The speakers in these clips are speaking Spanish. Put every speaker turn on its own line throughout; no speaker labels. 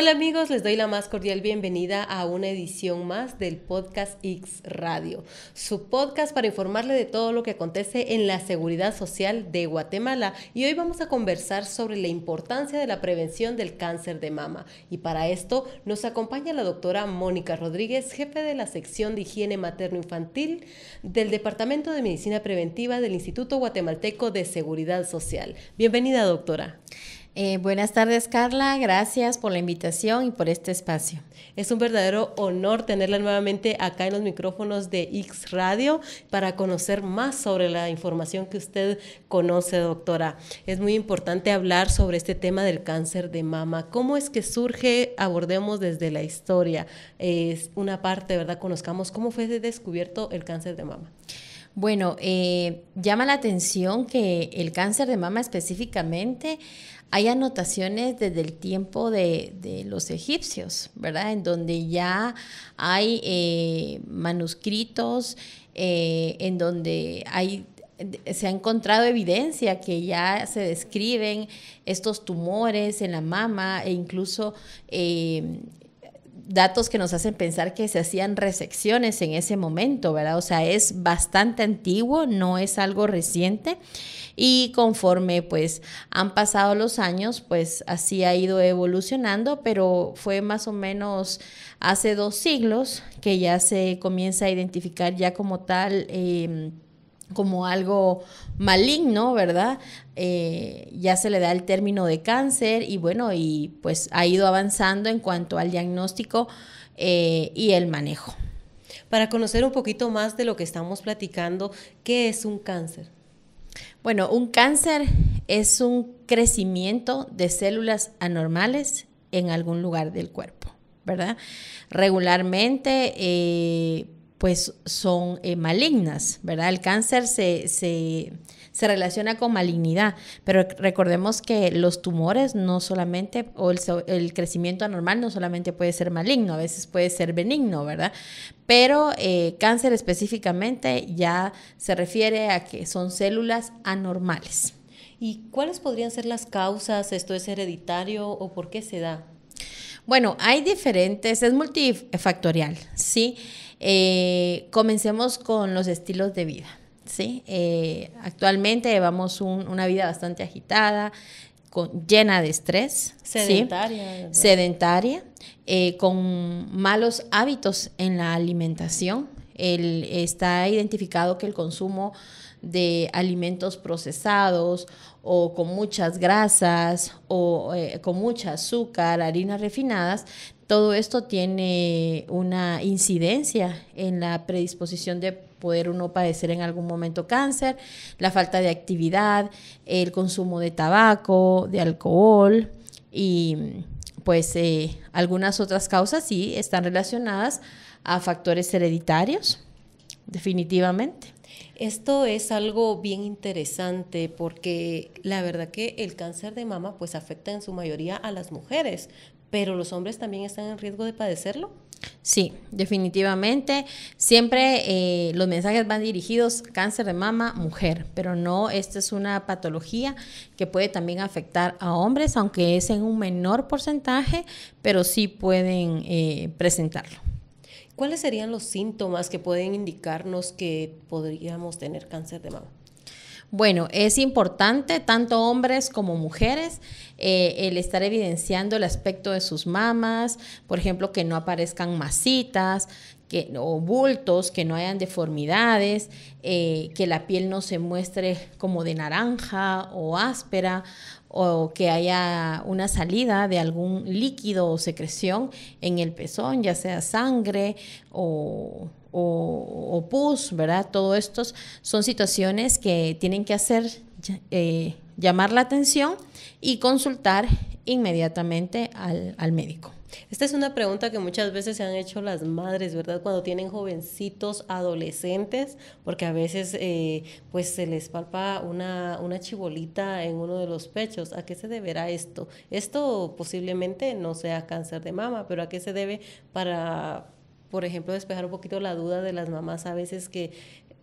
Hola amigos, les doy la más cordial bienvenida a una edición más del podcast X Radio, su podcast para informarle de todo lo que acontece en la seguridad social de Guatemala y hoy vamos a conversar sobre la importancia de la prevención del cáncer de mama y para esto nos acompaña la doctora Mónica Rodríguez, jefe de la sección de higiene materno-infantil del Departamento de Medicina Preventiva del Instituto Guatemalteco de Seguridad Social. Bienvenida doctora. Eh, buenas tardes, Carla. Gracias por la invitación y por este espacio. Es un verdadero honor tenerla nuevamente acá en los micrófonos de X Radio para conocer más sobre la información que usted conoce, doctora. Es muy importante hablar sobre este tema del cáncer de mama. ¿Cómo es que surge? Abordemos desde la historia. Es una parte, ¿verdad? Conozcamos cómo fue descubierto el cáncer de mama. Bueno, eh, llama la atención
que el cáncer de mama específicamente hay anotaciones desde el tiempo de, los egipcios, ¿verdad? En donde ya hay eh, manuscritos, eh, en donde hay se ha encontrado evidencia que ya se describen estos tumores en la mama e incluso eh, datos que nos hacen pensar que se hacían resecciones en ese momento, ¿verdad? O sea, es bastante antiguo, no es algo reciente y conforme pues han pasado los años, pues así ha ido evolucionando, pero fue más o menos hace dos siglos que ya se comienza a identificar ya como tal. Em, como algo maligno, ¿verdad? Eh, ya se le da el término de cáncer y bueno, y pues
ha ido avanzando en cuanto al diagnóstico eh, y el manejo. Para conocer un poquito más de lo que estamos platicando, ¿qué es un cáncer? Bueno, un cáncer es un crecimiento de células anormales
en algún lugar del cuerpo, ¿verdad? Regularmente eh, pues son eh, malignas, ¿verdad? El cáncer se, relaciona con malignidad, pero recordemos que los tumores no solamente, o el, crecimiento anormal no solamente puede ser maligno, a veces puede ser benigno, ¿verdad? Pero eh, cáncer específicamente ya se refiere a que son células anormales.
¿Y cuáles podrían ser las causas? ¿Esto es hereditario o por qué se da? Bueno, hay diferentes, es
multifactorial, ¿sí? Eh, comencemos con los estilos de vida. ¿sí? Eh, actualmente llevamos una vida bastante agitada, con, llena de estrés. Sedentaria. Sedentaria, eh, con malos hábitos en la alimentación. está identificado que el consumo de alimentos procesados o con muchas grasas o con mucha azúcar, harinas refinadas, todo esto tiene una incidencia en la predisposición de poder uno padecer en algún momento cáncer, la falta de actividad, el consumo de tabaco, de alcohol y pues eh, algunas otras causas sí están relacionadas a factores hereditarios, definitivamente.
Esto es algo bien interesante porque la verdad que el cáncer de mama pues afecta en su mayoría a las mujeres, pero los hombres también están en riesgo de padecerlo.
Sí, definitivamente. Siempre eh, los mensajes van dirigidos cáncer de mama, mujer, pero no, esta es una patología que puede también afectar a hombres, aunque es en un menor porcentaje, pero sí pueden eh, presentarlo.
¿Cuáles serían los síntomas que pueden indicarnos que podríamos tener cáncer de mama?
Bueno, es importante, tanto hombres como mujeres, eh, el estar evidenciando el aspecto de sus mamas, por ejemplo, que no aparezcan masitas, que, o bultos, que no hayan deformidades, eh, que la piel no se muestre como de naranja o áspera, o que haya una salida de algún líquido o secreción en el pezón, ya sea sangre o o, PUS, ¿verdad? Todo estos son situaciones que tienen que hacer eh, llamar la atención y consultar inmediatamente al, médico.
Esta es una pregunta que muchas veces se han hecho las madres, ¿verdad? Cuando tienen jovencitos adolescentes, porque a veces eh, pues se les palpa una, una chibolita en uno de los pechos. ¿A qué se deberá esto? Esto posiblemente no sea cáncer de mama, pero ¿a qué se debe para por ejemplo, despejar un poquito la duda de las mamás a veces que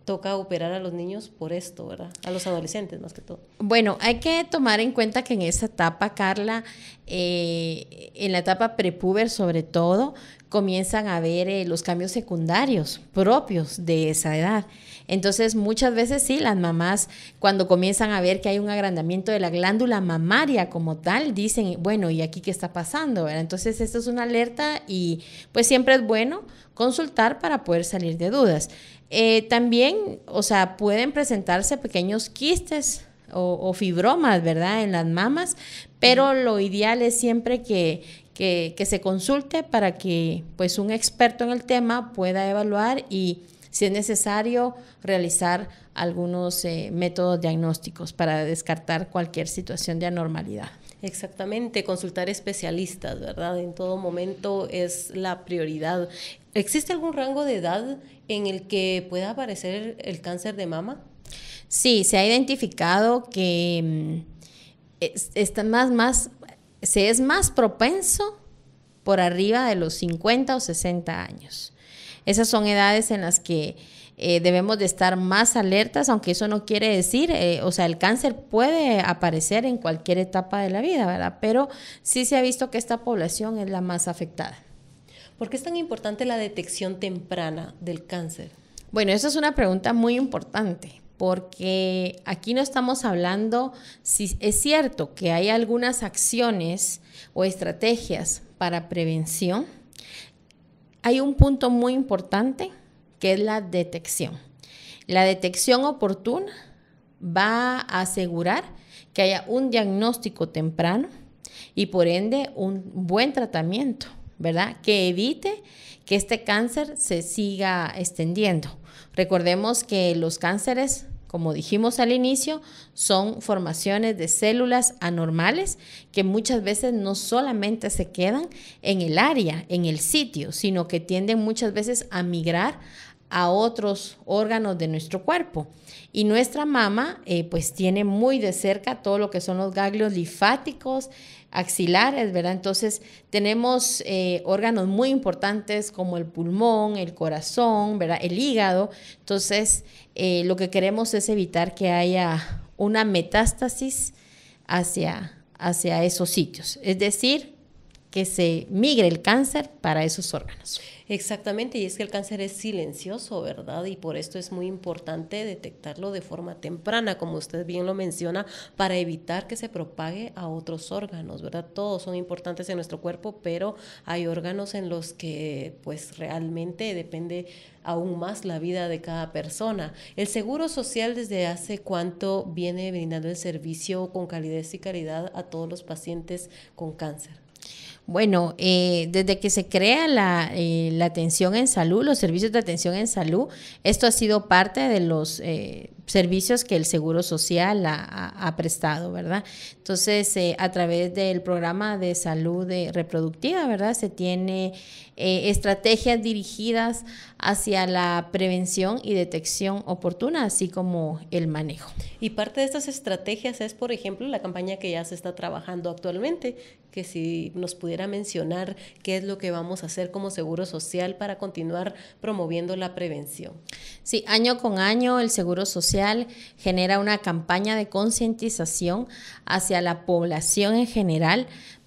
toca operar a los niños por esto, ¿verdad? A los adolescentes más que todo.
Bueno, hay que tomar en cuenta que en esa etapa, Carla, eh, en la etapa prepuber sobre todo, comienzan a ver eh, los cambios secundarios propios de esa edad. Entonces, muchas veces sí, las mamás cuando comienzan a ver que hay un agrandamiento de la glándula mamaria como tal, dicen, bueno, ¿y aquí qué está pasando? Entonces, esto es una alerta y pues siempre es bueno consultar para poder salir de dudas. Eh, también, o sea, pueden presentarse pequeños quistes o, o, fibromas, ¿verdad? En las mamas, pero lo ideal es siempre que, que, se consulte para que pues un experto en el tema pueda evaluar y si es necesario realizar algunos eh, métodos diagnósticos para descartar cualquier situación de anormalidad.
Exactamente, consultar especialistas, ¿verdad? En todo momento es la prioridad. ¿Existe algún rango de edad en el que pueda aparecer el cáncer de mama?
Sí, se ha identificado que mm, están más, más se es más propenso por arriba de los 50 o 60 años. Esas son edades en las que eh, debemos de estar más alertas, aunque eso no quiere decir, eh, o sea, el cáncer puede aparecer en cualquier etapa de la vida, ¿verdad? Pero sí se ha visto que esta población es la más afectada.
¿Por qué es tan importante la detección temprana del cáncer?
Bueno, esa es una pregunta muy importante, porque aquí no estamos hablando, si es cierto que hay algunas acciones o estrategias para prevención, hay un punto muy importante que es la detección. La detección oportuna va a asegurar que haya un diagnóstico temprano y por ende un buen tratamiento, ¿verdad? Que evite que este cáncer se siga extendiendo. Recordemos que los cánceres, como dijimos al inicio, son formaciones de células anormales que muchas veces no solamente se quedan en el área, en el sitio, sino que tienden muchas veces a migrar a otros órganos de nuestro cuerpo. Y nuestra mama eh, pues tiene muy de cerca todo lo que son los ganglios linfáticos, axilares, ¿verdad? Entonces tenemos eh, órganos muy importantes como el pulmón, el corazón, ¿verdad? El hígado. Entonces eh, lo que queremos es evitar que haya una metástasis hacia, hacia esos sitios. Es decir, que se migre el cáncer para esos órganos.
Exactamente, y es que el cáncer es silencioso, ¿verdad? Y por esto es muy importante detectarlo de forma temprana, como usted bien lo menciona, para evitar que se propague a otros órganos, ¿verdad? Todos son importantes en nuestro cuerpo, pero hay órganos en los que pues realmente depende aún más la vida de cada persona. El Seguro Social desde hace cuánto viene brindando el servicio con calidez y calidad a todos los pacientes con cáncer.
Bueno, eh, desde que se crea eh, la, atención en salud, los servicios de atención en salud, esto ha sido parte de los... Eh, servicios que el Seguro Social ha, prestado, ¿verdad? Entonces, eh, a través del programa de salud eh, reproductiva, ¿verdad? Se tiene eh, estrategias dirigidas hacia la prevención y detección oportuna, así como el manejo.
Y parte de estas estrategias es, por ejemplo, la campaña que ya se está trabajando actualmente, que si nos pudiera mencionar qué es lo que vamos a hacer como Seguro Social para continuar promoviendo la prevención.
Sí, año con año el Seguro Social genera una campaña de concientización hacia la población en general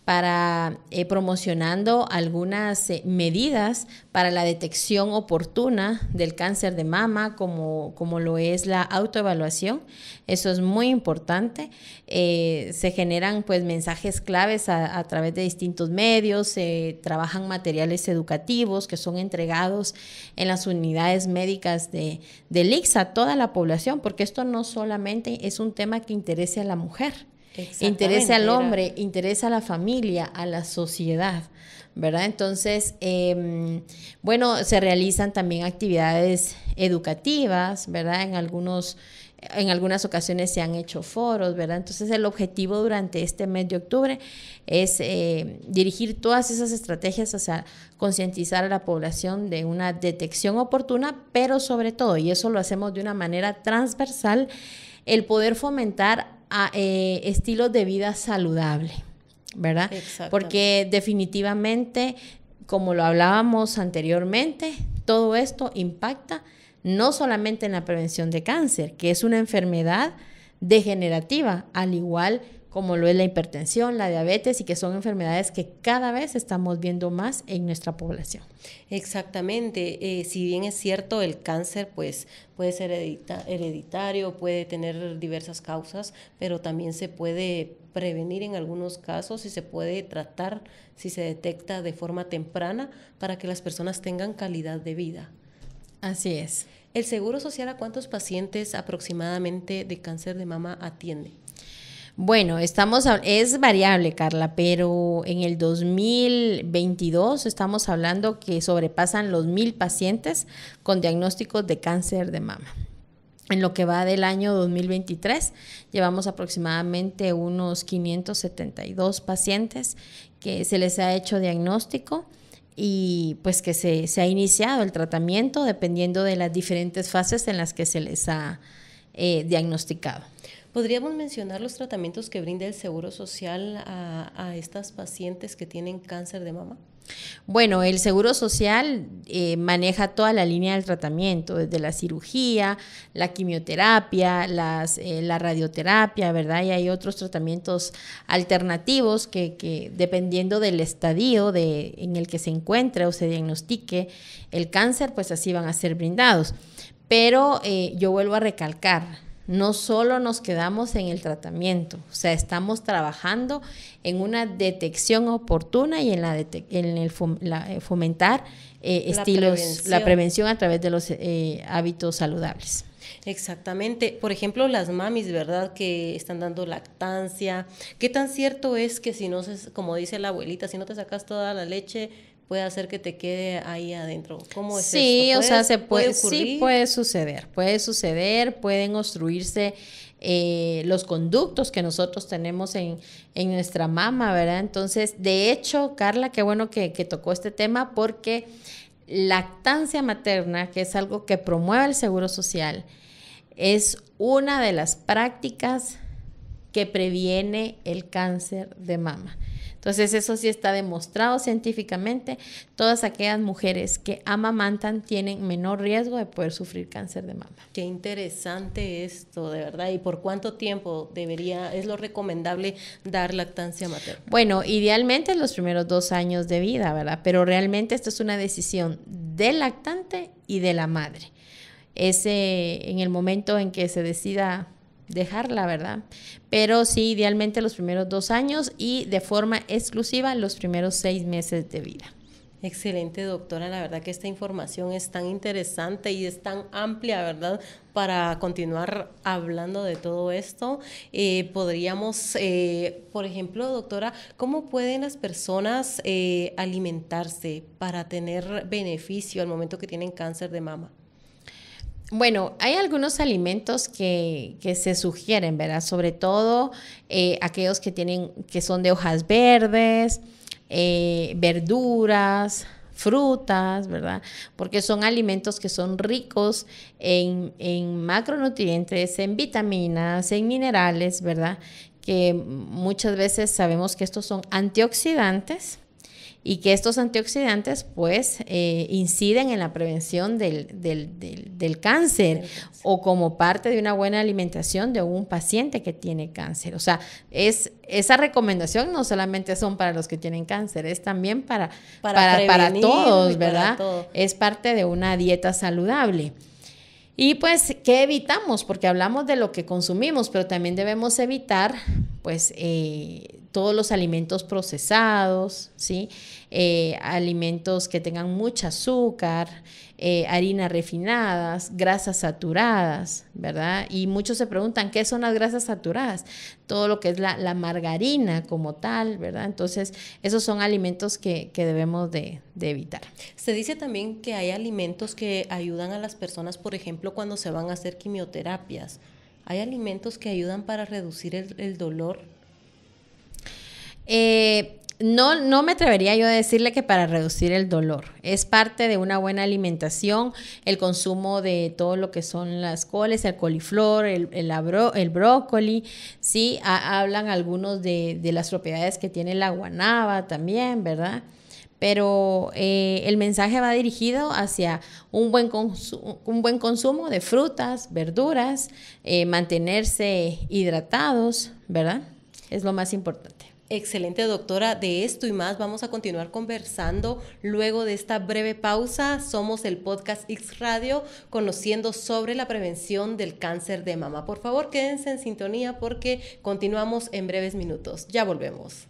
para eh, promocionando algunas eh, medidas para la detección oportuna del cáncer de mama, como, lo es la autoevaluación. Eso es muy importante. Eh, se generan pues, mensajes claves a, través de distintos medios, se trabajan materiales educativos que son entregados en las unidades médicas de, del a toda la población, porque esto no solamente es un tema que interese a la mujer Interesa al hombre, interesa a la familia, a la sociedad. ¿verdad? Entonces, em, bueno, se realizan también actividades educativas, ¿verdad? En algunos en algunas ocasiones se han hecho foros, ¿verdad? Entonces el objetivo durante este mes de octubre es eh, dirigir todas esas estrategias hacia concientizar a la población de una detección oportuna, pero sobre todo, y eso lo hacemos de una manera transversal, el poder fomentar a, eh, estilos de vida saludable, ¿verdad? Porque definitivamente, como lo hablábamos anteriormente, todo esto impacta no solamente en la prevención de cáncer, que es una enfermedad degenerativa, al igual que como lo es la hipertensión, la diabetes y que son enfermedades que cada vez estamos viendo más en nuestra población.
Exactamente, eh, si bien es cierto el cáncer pues puede ser hereditario, puede tener diversas causas, pero también se puede prevenir en algunos casos y se puede tratar si se detecta de forma temprana para que las personas tengan calidad de vida. Así es. ¿El Seguro Social a cuántos pacientes aproximadamente de cáncer de mama atiende?
Bueno, estamos es variable, Carla, pero en el 2022 estamos hablando que sobrepasan los mil pacientes con diagnósticos de cáncer de mama. En lo que va del año 2023, llevamos aproximadamente unos 572 pacientes que se les ha hecho diagnóstico y pues que se, ha iniciado el tratamiento dependiendo de las diferentes fases en las que se les ha eh, diagnosticado.
¿Podríamos mencionar los tratamientos que brinda el Seguro Social a, estas pacientes que tienen cáncer de mama?
Bueno, el Seguro Social eh, maneja toda la línea del tratamiento, desde la cirugía, la quimioterapia, eh, la radioterapia, ¿verdad? Y hay otros tratamientos alternativos que, dependiendo del estadio en el que se encuentre o se diagnostique el cáncer, pues así van a ser brindados. Pero eh, yo vuelvo a recalcar, no solo nos quedamos en el tratamiento, o sea, estamos trabajando en una detección oportuna y en, la eh, fomentar eh, estilos, la prevención a través de los eh, hábitos saludables.
Exactamente. Por ejemplo, las mamis, ¿verdad? Que están dando lactancia. ¿Qué tan cierto es que si no, se, como dice la abuelita, si no te sacas toda la leche, puede hacer que te quede ahí adentro. ¿Cómo Sí, o sea, se puede, sí
puede suceder, puede suceder, pueden obstruirse eh, los conductos que nosotros tenemos en, en, nuestra mama, ¿verdad? Entonces, de hecho, Carla, qué bueno que, que tocó este tema porque lactancia materna, que es algo que promueve el Seguro Social, es una de las prácticas que previene el cáncer de mama. Entonces eso sí está demostrado científicamente. Todas aquellas mujeres que amamantan tienen menor riesgo de poder sufrir cáncer de mama.
Qué interesante esto, de verdad. ¿Y por cuánto tiempo debería, es lo recomendable dar lactancia materna?
Bueno, idealmente los primeros dos años de vida, ¿verdad? Pero realmente esto es una decisión del lactante y de la madre. Ese, en el momento en que se decida dejarla, ¿verdad? Pero sí, idealmente los primeros dos años y de forma exclusiva los primeros seis meses de vida.
Excelente, doctora. La verdad que esta información es tan interesante y es tan amplia, ¿verdad? Para continuar hablando de todo esto, eh, podríamos, eh, por ejemplo, doctora, ¿cómo pueden las personas eh, alimentarse para tener beneficio al momento que tienen cáncer de mama?
Bueno, hay algunos alimentos que, se sugieren, ¿verdad? Sobre todo eh, aquellos que tienen, que son de hojas verdes, eh, verduras, frutas, ¿verdad? Porque son alimentos que son ricos en, en macronutrientes, en vitaminas, en minerales, ¿verdad? Que muchas veces sabemos que estos son antioxidantes y que estos antioxidantes pues eh, inciden en la prevención del, del, del, cáncer o como parte de una buena alimentación de un paciente que tiene cáncer. O sea, es, esa recomendación no solamente son para los que tienen cáncer, es también para, todos, ¿verdad? Es parte de una dieta saludable. Y pues, ¿qué evitamos? Porque hablamos de lo que consumimos, pero también debemos evitar, pues, eh, todos los alimentos procesados, ¿sí? Eh, alimentos que tengan mucho azúcar, eh, harinas refinadas, grasas saturadas, ¿verdad? Y muchos se preguntan, ¿qué son las grasas saturadas? Todo lo que es la, margarina como tal, ¿verdad? Entonces, esos son alimentos que, debemos de, evitar.
Se dice también que hay alimentos que ayudan a las personas, por ejemplo, cuando se van a hacer quimioterapias. ¿Hay alimentos que ayudan para reducir el, el dolor? Eh, no, no me atrevería
yo a decirle que para reducir el dolor. Es parte de una buena alimentación, el consumo de todo lo que son las coles, el coliflor, el, brócoli. Sí, hablan algunos de, las propiedades que tiene la guanaba también, ¿verdad? Pero eh, el mensaje va dirigido hacia un buen, un buen consumo de frutas, verduras, eh, mantenerse hidratados, ¿verdad? Es lo más importante.
Excelente doctora, de esto y más vamos a continuar conversando luego de esta breve pausa. Somos el podcast X Radio conociendo sobre la prevención del cáncer de mama. Por favor, quédense en sintonía porque continuamos en breves minutos. Ya volvemos.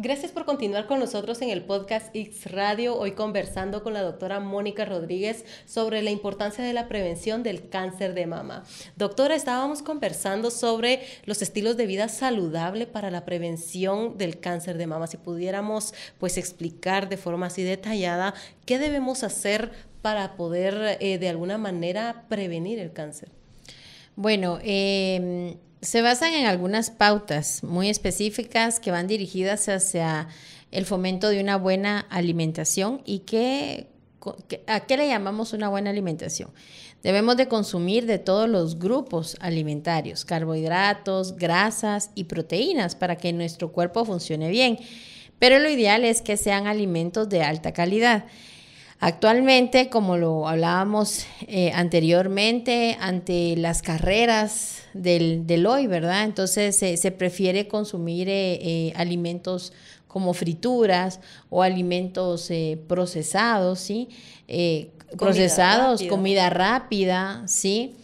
Gracias por continuar con nosotros en el podcast X Radio, hoy conversando con la doctora Mónica Rodríguez sobre la importancia de la prevención del cáncer de mama. Doctora, estábamos conversando sobre los estilos de vida saludable para la prevención del cáncer de mama. Si pudiéramos pues explicar de forma así detallada qué debemos hacer para poder eh, de alguna manera prevenir el cáncer. Bueno,
eh, se basan en algunas pautas muy específicas que van dirigidas hacia el fomento de una buena alimentación y que, ¿a qué le llamamos una buena alimentación? Debemos de consumir de todos los grupos alimentarios, carbohidratos, grasas y proteínas para que nuestro cuerpo funcione bien, pero lo ideal es que sean alimentos de alta calidad. Actualmente, como lo hablábamos eh, anteriormente, ante las carreras del, hoy, ¿verdad? Entonces se prefiere consumir eh, eh, alimentos como frituras o alimentos procesados, ¿sí? procesados, comida rápida, ¿sí?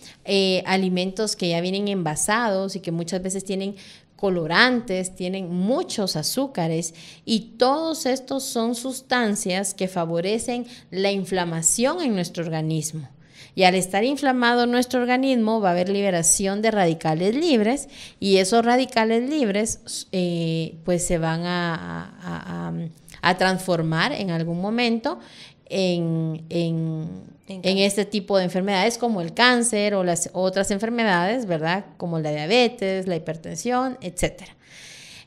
alimentos que ya vienen envasados y que muchas veces tienen colorantes, tienen muchos azúcares y todos estos son sustancias que favorecen la inflamación en nuestro organismo. Y al estar inflamado nuestro organismo va a haber liberación de radicales libres y esos radicales libres eh, pues se van a, transformar en algún momento en en este tipo de enfermedades como el cáncer o las otras enfermedades, ¿verdad? Como la diabetes, la hipertensión, etc.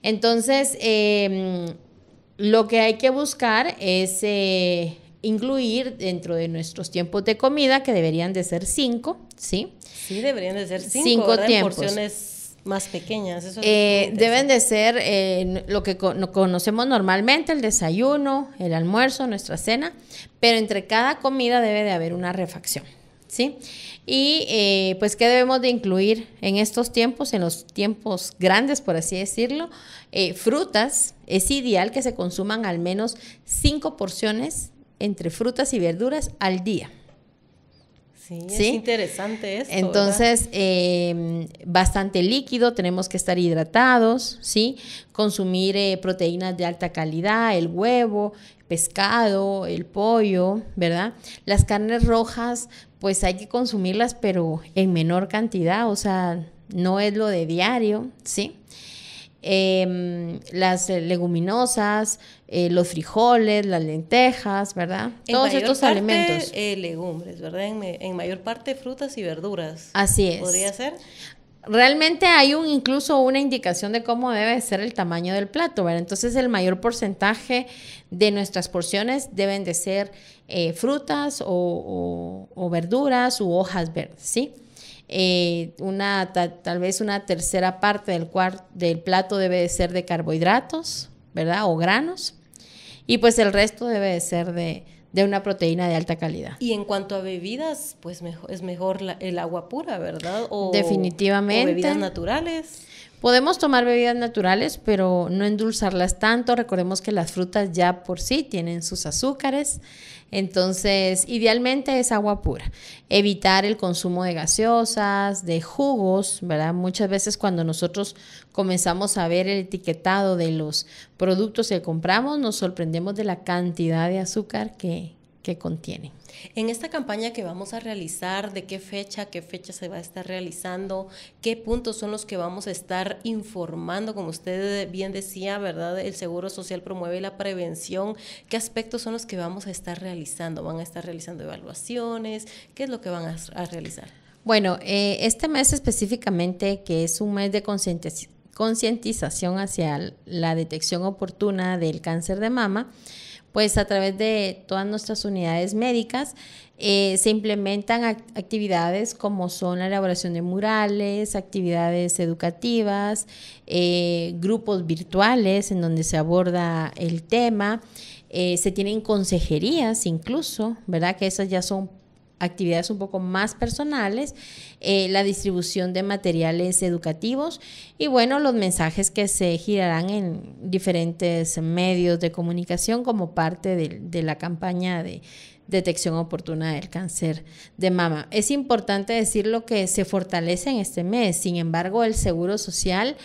Entonces, em, lo que hay que buscar es eh, incluir dentro de nuestros tiempos de comida, que deberían de ser cinco, ¿sí?
Sí, deberían de ser cinco, porciones más pequeñas. Eso eh,
deben de ser eh, lo que conocemos normalmente, el desayuno, el almuerzo, nuestra cena, pero entre cada comida debe de haber una refacción. ¿Sí? Y eh, pues, ¿qué debemos de incluir en estos tiempos, en los tiempos grandes, por así decirlo? frutas, es ideal que se consuman al menos cinco porciones entre frutas y verduras al día.
Sí, es interesante esto. Entonces,
em, bastante líquido, tenemos que estar hidratados, ¿sí? Consumir eh, proteínas de alta calidad, el huevo, pescado, el pollo, ¿verdad? Las carnes rojas, pues hay que consumirlas, pero en menor cantidad, o sea, no es lo de diario, ¿sí? sí Em, las eh, leguminosas, eh, los frijoles, las lentejas, ¿verdad? Todos estos alimentos.
Eh, legumbres, ¿verdad? En, mayor parte frutas y verduras. Así es. ¿Podría ser?
Realmente hay un incluso una indicación de cómo debe ser el tamaño del plato, ¿verdad? Entonces el mayor porcentaje de nuestras porciones deben de ser eh, frutas o, o verduras u hojas verdes, ¿sí? eh, una, tal vez una tercera parte del, del plato debe de ser de carbohidratos, ¿verdad? O granos. Y pues el resto debe de ser de, de una proteína de alta calidad.
Y en cuanto a bebidas, pues es mejor el agua pura, ¿verdad? O, Definitivamente. O bebidas naturales.
Podemos tomar bebidas naturales, pero no endulzarlas tanto. Recordemos que las frutas ya por sí tienen sus azúcares. Entonces, idealmente es agua pura. Evitar el consumo de gaseosas, de jugos, ¿verdad? Muchas veces cuando nosotros comenzamos a ver el etiquetado de los productos que compramos, nos sorprendemos de la cantidad de azúcar que, que contienen.
En esta campaña que vamos a realizar, ¿de qué fecha, qué fecha se va a estar realizando? ¿Qué puntos son los que vamos a estar informando? Como usted bien decía, ¿verdad? El Seguro Social promueve la prevención. ¿Qué aspectos son los que vamos a estar realizando? ¿Van a estar realizando evaluaciones? ¿Qué es lo que van a, realizar?
Bueno, eh, este mes específicamente, que es un mes de concientización hacia la detección oportuna del cáncer de mama, pues a través de todas nuestras unidades médicas eh, se implementan actividades como son la elaboración de murales, actividades educativas, eh, grupos virtuales en donde se aborda el tema. Eh, se tienen consejerías incluso, ¿verdad? Que esas ya son actividades un poco más personales, eh, la distribución de materiales educativos y bueno, los mensajes que se girarán en diferentes medios de comunicación como parte de, de la campaña de detección oportuna del cáncer de mama. Es importante decir lo que se fortalece en este mes, sin embargo, el Seguro Social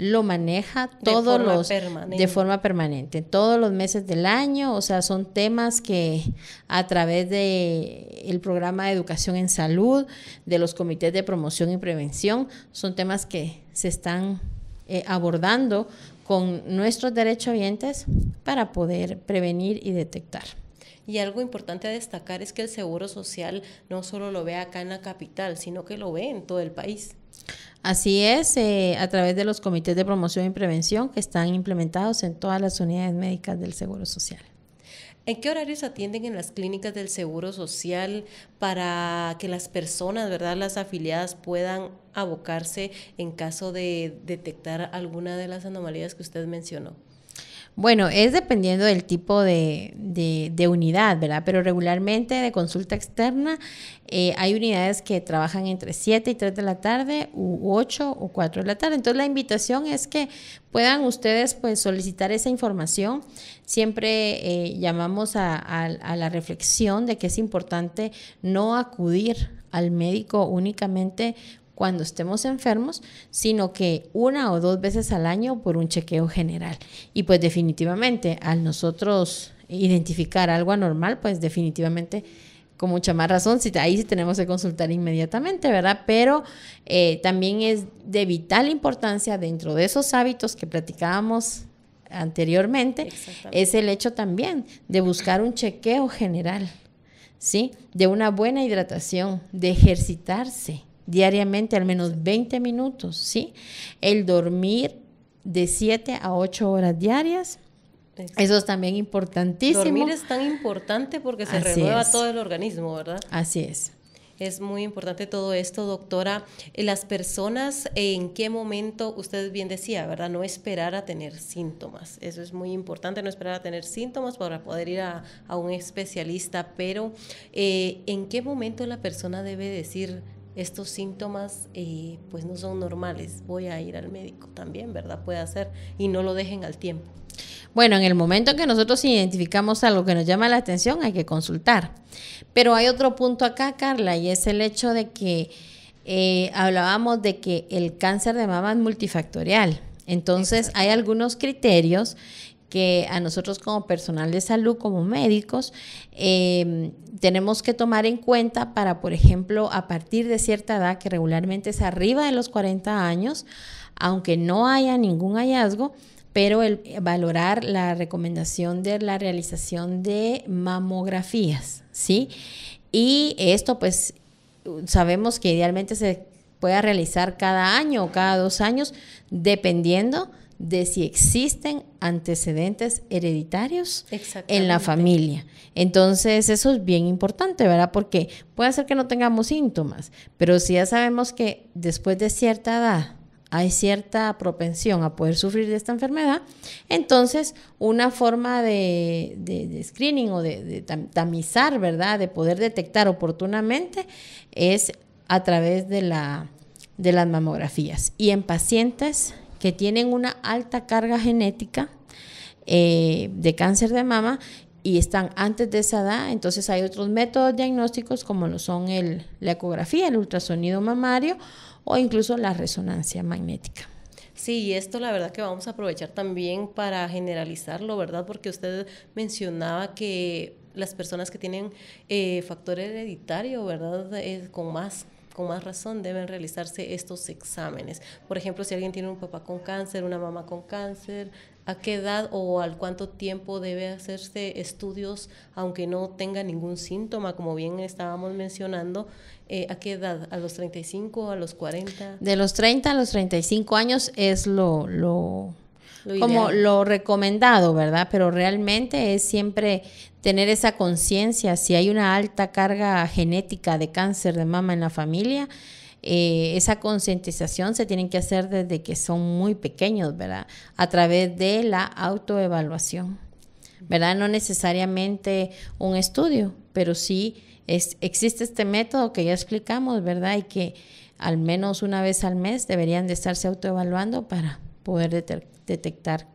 lo maneja todos de los de forma permanente, todos los meses del año, o sea, son temas que a través de el programa de educación en salud, de los comités de promoción y prevención, son temas que se están eh, abordando con nuestros derechohabientes para poder prevenir y detectar.
Y algo importante a destacar es que el Seguro Social no solo lo ve acá en la capital, sino que lo ve en todo el país.
Así es, eh, a través de los comités de promoción y prevención que están implementados en todas las unidades médicas del Seguro Social.
¿En qué horarios atienden en las clínicas del Seguro Social para que las personas, ¿verdad? Las afiliadas puedan abocarse en caso de detectar alguna de las anomalías que usted mencionó.
Bueno, es dependiendo del tipo de, unidad, ¿verdad? Pero regularmente de consulta externa eh, hay unidades que trabajan entre 7 y 3 de la tarde, u 8 o 4 de la tarde. Entonces la invitación es que puedan ustedes pues solicitar esa información. Siempre eh, llamamos a, a la reflexión de que es importante no acudir al médico únicamente cuando estemos enfermos, sino que una o dos veces al año por un chequeo general. Y pues definitivamente al nosotros identificar algo anormal, pues definitivamente con mucha más razón, si, ahí sí tenemos que consultar inmediatamente, ¿verdad? Pero eh, también es de vital importancia dentro de esos hábitos que platicábamos anteriormente, es el hecho también de buscar un chequeo general, ¿sí? De una buena hidratación, de ejercitarse, diariamente al menos 20 minutos, ¿sí? El dormir de 7 a 8 horas diarias. Eso es también importantísimo. Dormir es
tan importante porque se renueva todo el organismo, ¿verdad?
Así es.
Es muy importante todo esto, doctora. Eh, las personas, ¿en qué momento? Usted bien decía, ¿verdad? No esperar a tener síntomas. Eso es muy importante, no esperar a tener síntomas para poder ir a, un especialista. Pero, eh, ¿en qué momento la persona debe decir, estos síntomas eh, pues no son normales, voy a ir al médico también, ¿verdad? Puede hacer y no lo dejen al tiempo.
Bueno, en el momento en que nosotros identificamos algo que nos llama la atención, hay que consultar. Pero hay otro punto acá, Carla, y es el hecho de que eh, hablábamos de que el cáncer de mama es multifactorial. Entonces, hay algunos criterios que a nosotros como personal de salud, como médicos, em, tenemos que tomar en cuenta para, por ejemplo, a partir de cierta edad, que regularmente es arriba de los 40 años, aunque no haya ningún hallazgo, pero el valorar la recomendación de la realización de mamografías, ¿sí? Y esto pues sabemos que idealmente se pueda realizar cada año o cada dos años, dependiendo de si existen antecedentes hereditarios en la familia. Entonces, eso es bien importante, ¿verdad? Porque puede ser que no tengamos síntomas, pero si ya sabemos que después de cierta edad hay cierta propensión a poder sufrir de esta enfermedad, entonces una forma de, screening o de, tamizar, ¿verdad? De poder detectar oportunamente es a través de de las mamografías y en pacientes que tienen una alta carga genética eh, de cáncer de mama y están antes de esa edad, entonces hay otros métodos diagnósticos como lo son el, la ecografía, el ultrasonido mamario o incluso la resonancia magnética.
Sí, y esto la verdad que vamos a aprovechar también para generalizarlo, ¿verdad? Porque usted mencionaba que las personas que tienen eh, factor hereditario, ¿verdad? con más con más razón deben realizarse estos exámenes. Por ejemplo, si alguien tiene un papá con cáncer, una mamá con cáncer, ¿a qué edad o al cuánto tiempo debe hacerse estudios aunque no tenga ningún síntoma, como bien estábamos mencionando? Eh, ¿A qué edad? ¿A los 35? ¿A los 40? De los
30 a los 35 años es lo, lo como lo recomendado, ¿verdad? Pero realmente es siempre tener esa conciencia, si hay una alta carga genética de cáncer de mama en la familia, eh, esa concientización se tiene que hacer desde que son muy pequeños, ¿verdad? A través de la autoevaluación, ¿verdad? No necesariamente un estudio, pero sí existe este método que ya explicamos, ¿verdad? Y que al menos una vez al mes deberían de estarse autoevaluando para poder detectar detectar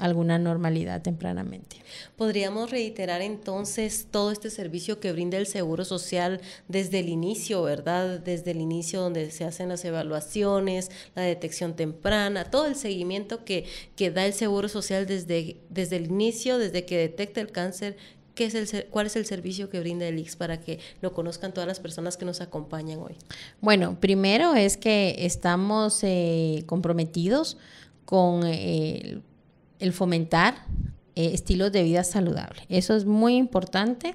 alguna normalidad tempranamente.
Podríamos reiterar entonces todo este servicio que brinda el Seguro Social desde el inicio, ¿verdad? Desde el inicio donde se hacen las evaluaciones, la detección temprana, todo el seguimiento que, que da el Seguro Social desde, desde el inicio, desde que detecta el cáncer. es el, ¿Cuál es el servicio que brinda el IX para que lo conozcan todas las personas que nos acompañan hoy?
Bueno, primero es que estamos eh, comprometidos con eh, el, fomentar eh, estilos de vida saludables. Eso es muy importante.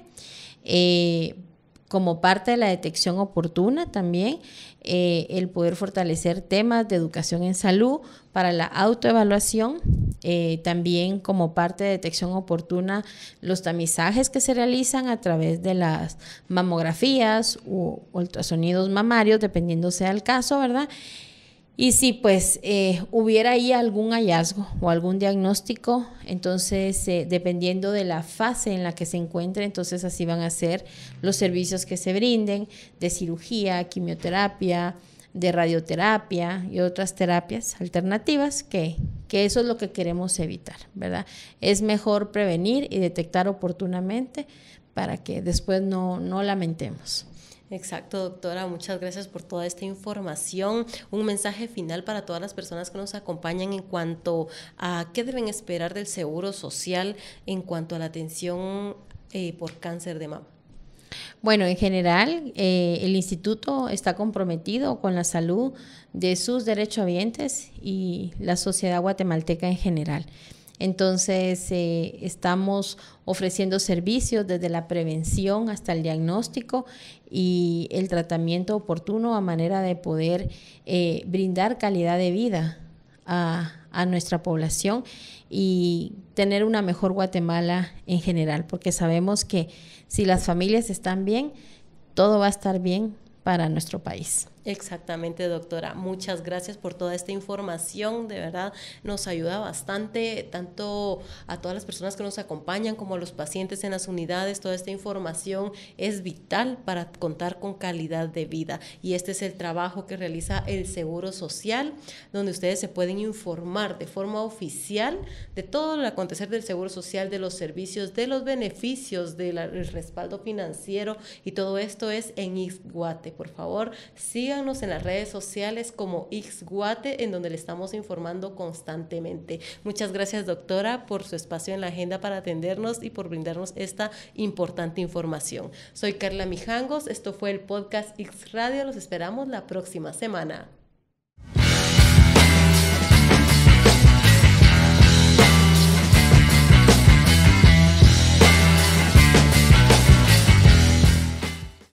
Eh, como parte de la detección oportuna también, el poder fortalecer temas de educación en salud para la autoevaluación, también como parte de detección oportuna los tamizajes que se realizan a través de las mamografías u ultrasonidos mamarios, dependiendo sea el caso, ¿verdad? Y si pues eh, hubiera ahí algún hallazgo o algún diagnóstico, entonces eh, dependiendo de la fase en la que se encuentre, entonces así van a ser los servicios que se brinden de cirugía, quimioterapia, de radioterapia y otras terapias alternativas que, eso es lo que queremos evitar, ¿verdad? Es mejor prevenir y detectar oportunamente para que después no lamentemos.
Exacto, doctora. Muchas gracias por toda esta información. Un mensaje final para todas las personas que nos acompañan en cuanto a qué deben esperar del Seguro Social en cuanto a la atención eh, por cáncer de mama.
Bueno, en general, eh, el instituto está comprometido con la salud de sus derechohabientes y la sociedad guatemalteca en general. Entonces, eh, estamos ofreciendo servicios desde la prevención hasta el diagnóstico y el tratamiento oportuno a manera de poder eh, brindar calidad de vida a nuestra población y tener una mejor Guatemala en general, porque sabemos que si las familias están bien, todo va a estar bien para nuestro país.
Exactamente, doctora. Muchas gracias por toda esta información. De verdad, nos ayuda bastante, tanto a todas las personas que nos acompañan como a los pacientes en las unidades. Toda esta información es vital para contar con calidad de vida. Y este es el trabajo que realiza el Seguro Social, donde ustedes se pueden informar de forma oficial de todo el acontecer del Seguro Social, de los servicios, de los beneficios, del respaldo financiero. Y todo esto es en Iguate. Por favor, sí síganos en las redes sociales como Xguate, en donde le estamos informando constantemente. Muchas gracias, doctora, por su espacio en la agenda para atendernos y por brindarnos esta importante información. Soy Carla Mijangos, esto fue el podcast X Radio, los esperamos la próxima semana.